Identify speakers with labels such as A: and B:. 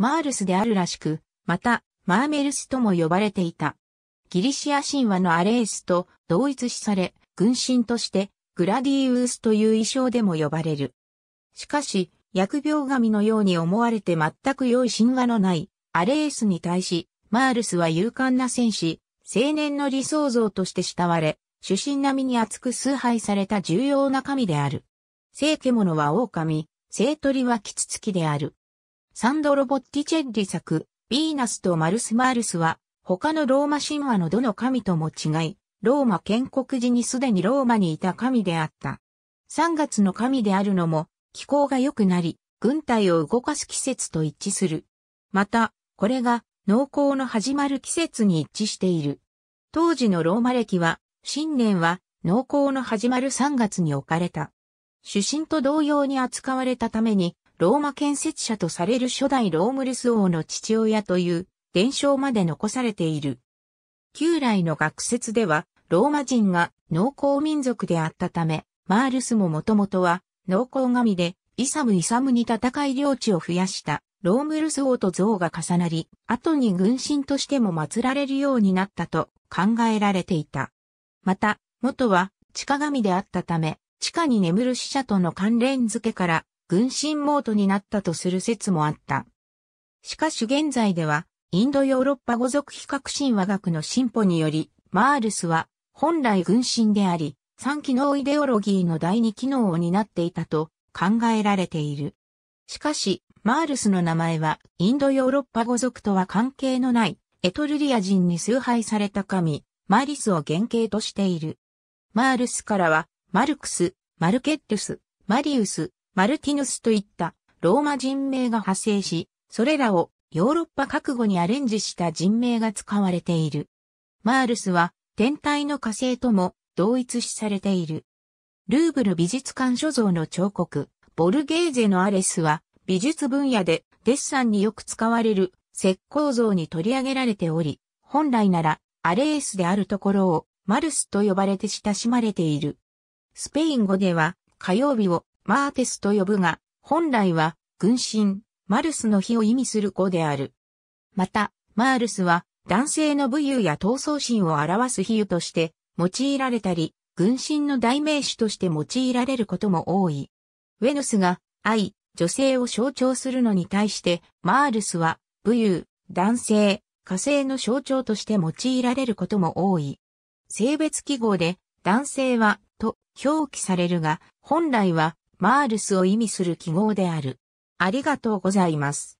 A: マールスであるらしく、また、マーメルスとも呼ばれていた。ギリシア神話のアレースと同一視され、軍神としてグラディウースという衣装でも呼ばれる。しかし、疫病神のように思われて全く良い神話のないアレースに対し、マールスは勇敢な戦士、青年の理想像として慕われ、主神並みに厚く崇拝された重要な神である。聖獣は狼、聖鳥はキツツキである。サンドロ・ボッティチェッリ作、ヴィーナスとマルス・マールスは、他のローマ神話のどの神とも違い、ローマ建国時にすでにローマにいた神であった。3月の神であるのも、気候が良くなり、軍隊を動かす季節と一致する。また、これが、農耕の始まる季節に一致している。当時のローマ歴は、新年は、農耕の始まる3月に置かれた。主神と同様に扱われたために、ローマ建設者とされる初代ロームルス王の父親という伝承まで残されている。旧来の学説では、ローマ人が農耕民族であったため、マールスももともとは農耕神で、イサム・イサムに戦い領地を増やしたロームルス王と像が重なり、後に軍神としても祀られるようになったと考えられていた。また、元は地下神であったため、地下に眠る死者との関連付けから軍神モートになったとする説もあった。しかし現在では、インドヨーロッパ語族比較神話学の進歩により、マールスは本来軍神であり、三機能イデオロギーの第二機能を担っていたと考えられている。しかし、マールスの名前はインドヨーロッパ語族とは関係のないエトルリア人に崇拝された神、マリスを原型としている。マールスからは、マルクス、マルケットス、マリウス、マルティヌスといったローマ人名が派生し、それらをヨーロッパ覚悟にアレンジした人名が使われている。マールスは天体の火星とも同一視されている。ルーブル美術館所蔵の彫刻、ボルゲーゼのアレスは美術分野でデッサンによく使われる石膏像に取り上げられており、本来ならアレースであるところをマルスと呼ばれて親しまれている。スペイン語では火曜日をマーテスと呼ぶが、本来は、軍神、マルスの日を意味する子である。また、マールスは、男性の武勇や闘争心を表す比喩として用いられたり、軍神の代名詞として用いられることも多い。ウェヌスが愛、女性を象徴するのに対して、マールスは武勇、男性、火星の象徴として用いられることも多い。性別記号で男性はと表記されるが、本来はマールスを意味する記号である。ありがとうございます。